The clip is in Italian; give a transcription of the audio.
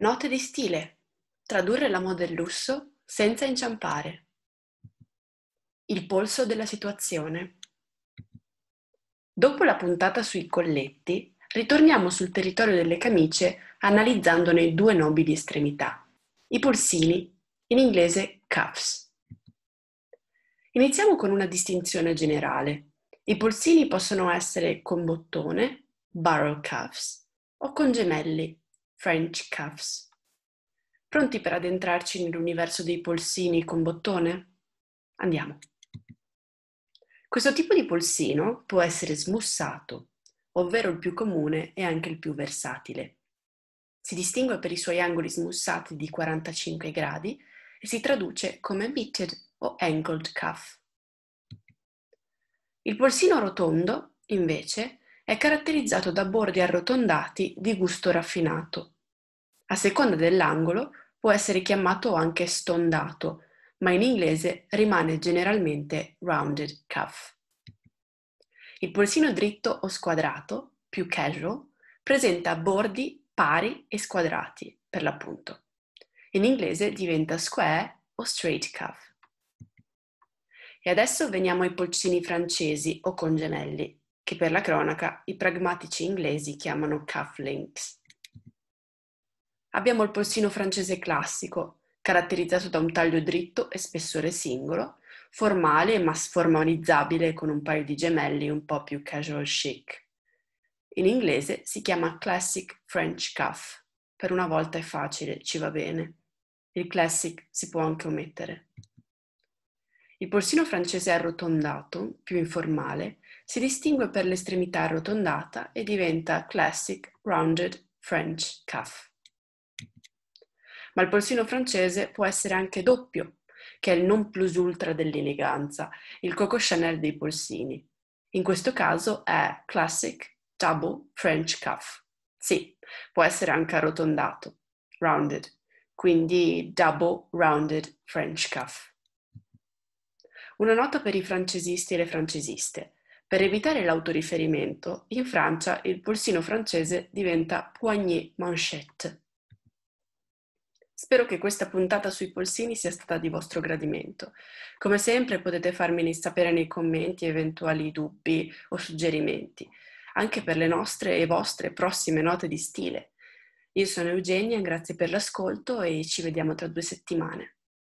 Note di stile. Tradurre la moda e il lusso senza inciampare. Il polso della situazione. Dopo la puntata sui colletti, ritorniamo sul territorio delle camicie analizzandone due nobili estremità, i polsini, in inglese cuffs. Iniziamo con una distinzione generale. I polsini possono essere con bottone, barrel cuffs, o con gemelli, French Cuffs. Pronti per addentrarci nell'universo dei polsini con bottone? Andiamo. Questo tipo di polsino può essere smussato, ovvero il più comune e anche il più versatile. Si distingue per i suoi angoli smussati di 45 gradi e si traduce come bitted o angled cuff. Il polsino rotondo, invece, è caratterizzato da bordi arrotondati di gusto raffinato. A seconda dell'angolo può essere chiamato anche stondato, ma in inglese rimane generalmente rounded cuff. Il polsino dritto o squadrato, più casual, presenta bordi pari e squadrati, per l'appunto. In inglese diventa square o straight cuff. E adesso veniamo ai polsini francesi o congemelli, che per la cronaca i pragmatici inglesi chiamano cufflinks. Abbiamo il polsino francese classico, caratterizzato da un taglio dritto e spessore singolo, formale ma sformalizzabile con un paio di gemelli un po' più casual chic. In inglese si chiama Classic French Cuff. Per una volta è facile, ci va bene. Il classic si può anche omettere. Il polsino francese arrotondato, più informale, si distingue per l'estremità arrotondata e diventa classic rounded French cuff. Ma il polsino francese può essere anche doppio, che è il non plus ultra dell'eleganza, il Coco Chanel dei polsini. In questo caso è classic double French cuff. Sì, può essere anche arrotondato, rounded, quindi double rounded French cuff. Una nota per i francesisti e le francesiste. Per evitare l'autoriferimento, in Francia il polsino francese diventa poignée manchette. Spero che questa puntata sui polsini sia stata di vostro gradimento. Come sempre potete farmeli sapere nei commenti eventuali dubbi o suggerimenti, anche per le nostre e vostre prossime note di stile. Io sono Eugenia, grazie per l'ascolto e ci vediamo tra due settimane.